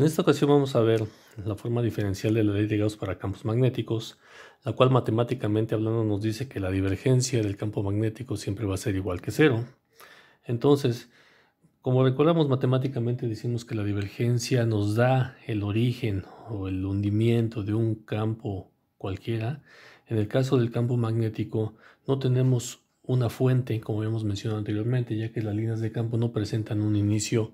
En esta ocasión vamos a ver la forma diferencial de la ley de Gauss para campos magnéticos, la cual matemáticamente hablando nos dice que la divergencia del campo magnético siempre va a ser igual que cero. Entonces, como recordamos matemáticamente decimos que la divergencia nos da el origen o el hundimiento de un campo cualquiera. En el caso del campo magnético no tenemos una fuente, como habíamos mencionado anteriormente, ya que las líneas de campo no presentan un inicio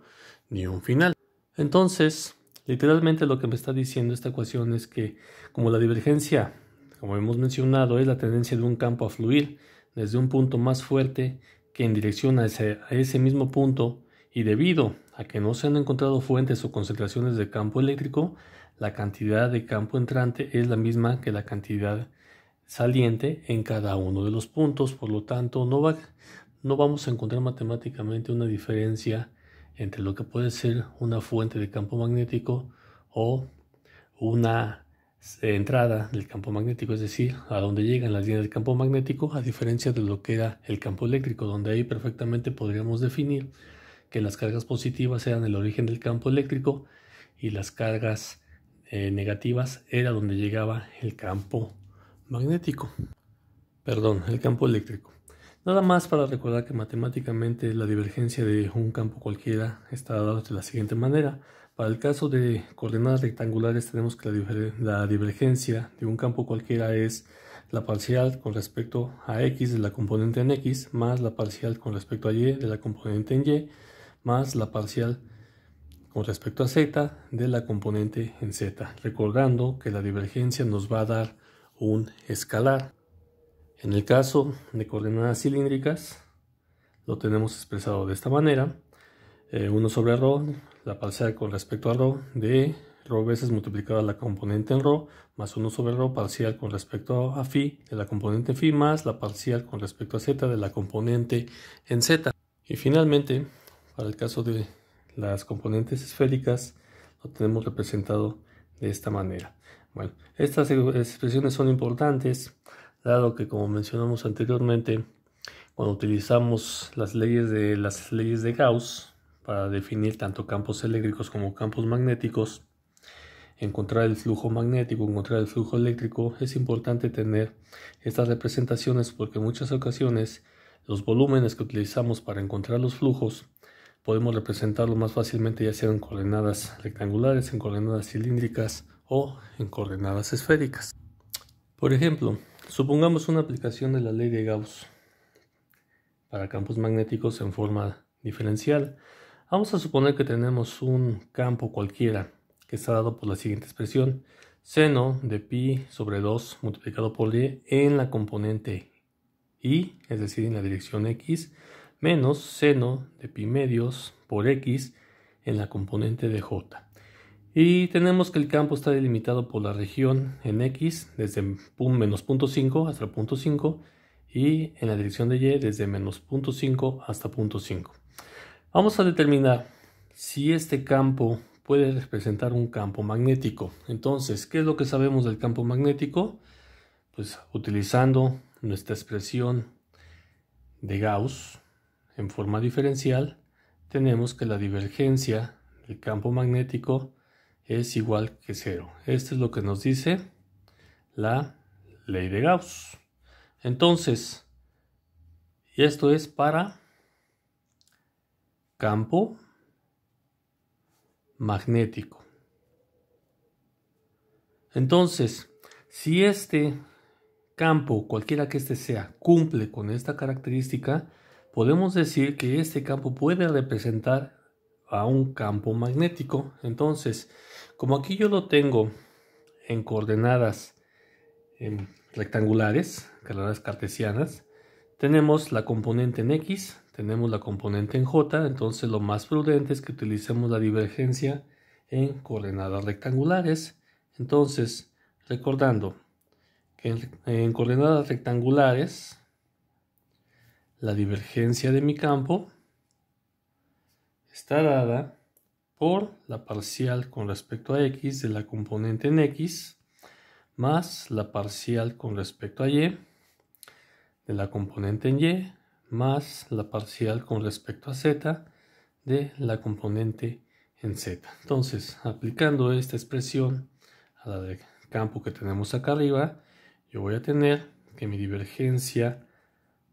ni un final. Entonces, literalmente lo que me está diciendo esta ecuación es que como la divergencia, como hemos mencionado, es la tendencia de un campo a fluir desde un punto más fuerte que en dirección a ese, mismo punto y debido a que no se han encontrado fuentes o concentraciones de campo eléctrico, la cantidad de campo entrante es la misma que la cantidad saliente en cada uno de los puntos, por lo tanto no vamos a encontrar matemáticamente una diferencia entre lo que puede ser una fuente de campo magnético o una eh, entrada del campo magnético, es decir, a donde llegan las líneas del campo magnético, a diferencia de lo que era el campo eléctrico, donde ahí perfectamente podríamos definir que las cargas positivas eran el origen del campo eléctrico y las cargas eh, negativas era donde llegaba el campo magnético. Perdón, el campo eléctrico. Nada más para recordar que matemáticamente la divergencia de un campo cualquiera está dada de la siguiente manera. Para el caso de coordenadas rectangulares tenemos que la, divergencia de un campo cualquiera es la parcial con respecto a x de la componente en x más la parcial con respecto a y de la componente en y más la parcial con respecto a z de la componente en z. Recordando que la divergencia nos va a dar un escalar. En el caso de coordenadas cilíndricas, lo tenemos expresado de esta manera. 1 eh, sobre ρ, la parcial con respecto a rho de rho veces multiplicada la componente en rho, más 1 sobre rho parcial con respecto a phi de la componente phi, más la parcial con respecto a z de la componente en z. Y finalmente, para el caso de las componentes esféricas, lo tenemos representado de esta manera. Bueno, estas expresiones son importantes dado que como mencionamos anteriormente, cuando utilizamos las leyes de las leyes de Gauss para definir tanto campos eléctricos como campos magnéticos, encontrar el flujo magnético, encontrar el flujo eléctrico, es importante tener estas representaciones porque en muchas ocasiones los volúmenes que utilizamos para encontrar los flujos podemos representarlo más fácilmente ya sea en coordenadas rectangulares, en coordenadas cilíndricas o en coordenadas esféricas. Por ejemplo, Supongamos una aplicación de la ley de Gauss para campos magnéticos en forma diferencial. Vamos a suponer que tenemos un campo cualquiera que está dado por la siguiente expresión, seno de pi sobre 2 multiplicado por y en la componente y, es decir, en la dirección x, menos seno de pi medios por x en la componente de j. Y tenemos que el campo está delimitado por la región en X desde menos 0.5 hasta punto y en la dirección de Y desde menos 0.5 hasta punto Vamos a determinar si este campo puede representar un campo magnético. Entonces, ¿qué es lo que sabemos del campo magnético? Pues utilizando nuestra expresión de Gauss en forma diferencial, tenemos que la divergencia del campo magnético es igual que cero. Esto es lo que nos dice la ley de Gauss. Entonces, esto es para campo magnético. Entonces, si este campo, cualquiera que este sea, cumple con esta característica, podemos decir que este campo puede representar a un campo magnético. Entonces, como aquí yo lo tengo en coordenadas em, rectangulares, coordenadas cartesianas, tenemos la componente en X, tenemos la componente en J, entonces lo más prudente es que utilicemos la divergencia en coordenadas rectangulares. Entonces, recordando que en coordenadas rectangulares, la divergencia de mi campo está dada por la parcial con respecto a x de la componente en x más la parcial con respecto a y de la componente en y más la parcial con respecto a z de la componente en z. Entonces, aplicando esta expresión a la campo que tenemos acá arriba, yo voy a tener que mi divergencia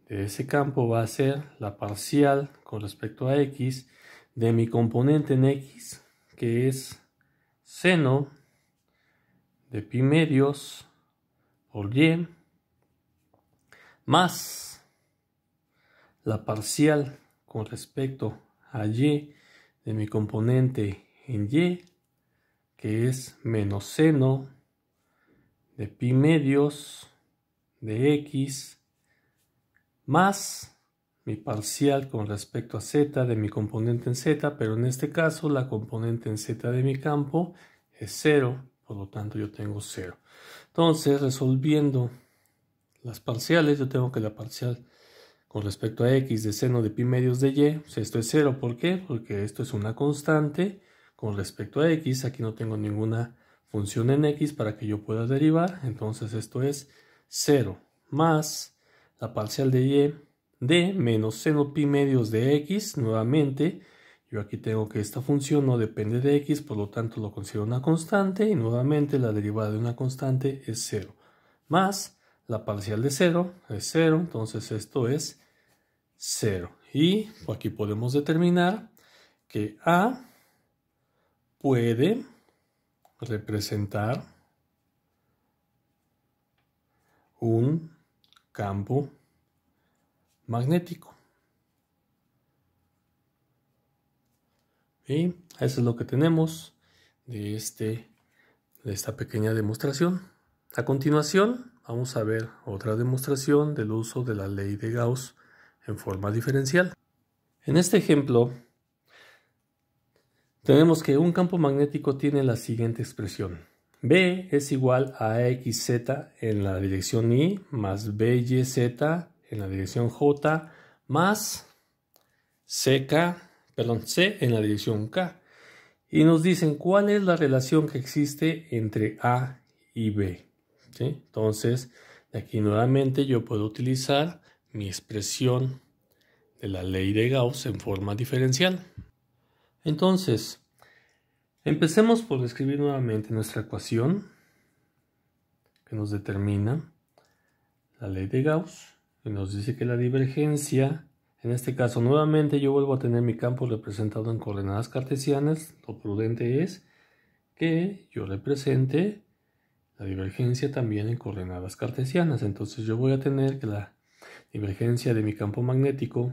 de ese campo va a ser la parcial con respecto a x de mi componente en X, que es seno de pi medios por y más la parcial con respecto a y de mi componente en y que es menos seno de pi medios de x más mi parcial con respecto a z de mi componente en z, pero en este caso la componente en z de mi campo es 0, por lo tanto yo tengo 0. Entonces, resolviendo las parciales, yo tengo que la parcial con respecto a x de seno de pi medios de y, pues esto es 0, ¿por qué? Porque esto es una constante con respecto a x, aquí no tengo ninguna función en x para que yo pueda derivar, entonces esto es 0 más la parcial de y de menos seno pi medios de x, nuevamente, yo aquí tengo que esta función no depende de x, por lo tanto lo considero una constante, y nuevamente la derivada de una constante es 0, más la parcial de 0 es 0, entonces esto es 0. Y aquí podemos determinar que A puede representar un campo magnético. Y eso es lo que tenemos de, este, de esta pequeña demostración. A continuación vamos a ver otra demostración del uso de la ley de Gauss en forma diferencial. En este ejemplo tenemos que un campo magnético tiene la siguiente expresión. B es igual a XZ en la dirección Y más BYZ en la dirección J más CK, perdón, C en la dirección K. Y nos dicen cuál es la relación que existe entre A y B. Entonces, aquí nuevamente yo puedo utilizar mi expresión de la ley de Gauss en forma diferencial. Entonces, empecemos por escribir nuevamente nuestra ecuación que nos determina la ley de Gauss nos dice que la divergencia, en este caso nuevamente yo vuelvo a tener mi campo representado en coordenadas cartesianas, lo prudente es que yo represente la divergencia también en coordenadas cartesianas. Entonces yo voy a tener que la divergencia de mi campo magnético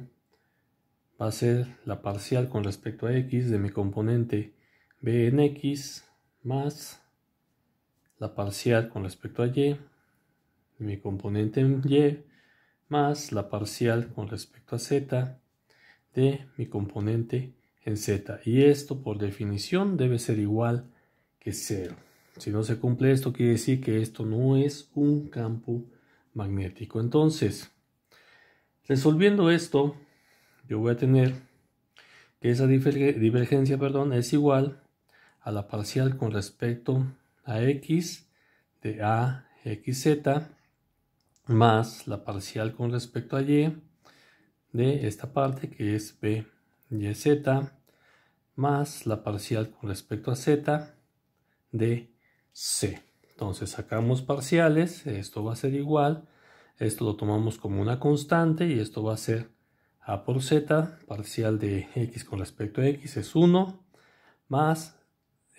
va a ser la parcial con respecto a x de mi componente b en x más la parcial con respecto a y de mi componente en y más la parcial con respecto a z de mi componente en z. Y esto por definición debe ser igual que 0. Si no se cumple esto, quiere decir que esto no es un campo magnético. Entonces, resolviendo esto, yo voy a tener que esa divergencia perdón, es igual a la parcial con respecto a x de a xz más la parcial con respecto a y de esta parte que es b y z más la parcial con respecto a z de c. Entonces sacamos parciales, esto va a ser igual, esto lo tomamos como una constante y esto va a ser a por z, parcial de x con respecto a x es 1, más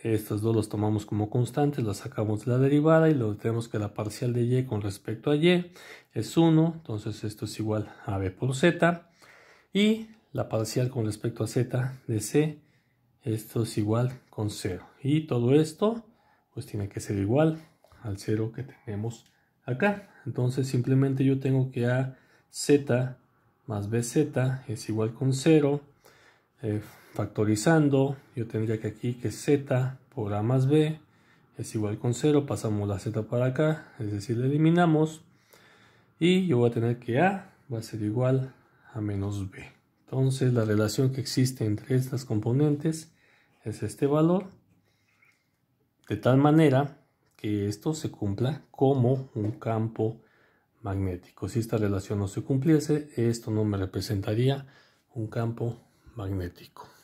estas dos los tomamos como constantes, las sacamos de la derivada y lo tenemos que la parcial de y con respecto a y es 1, entonces esto es igual a b por z. Y la parcial con respecto a z de c, esto es igual con 0. Y todo esto pues tiene que ser igual al 0 que tenemos acá. Entonces simplemente yo tengo que a z más bz es igual con 0. Factorizando, yo tendría que aquí que z por a más b es igual con 0, pasamos la z para acá, es decir, la eliminamos. Y yo voy a tener que a va a ser igual a menos b. Entonces la relación que existe entre estas componentes es este valor, de tal manera que esto se cumpla como un campo magnético. Si esta relación no se cumpliese, esto no me representaría un campo magnético.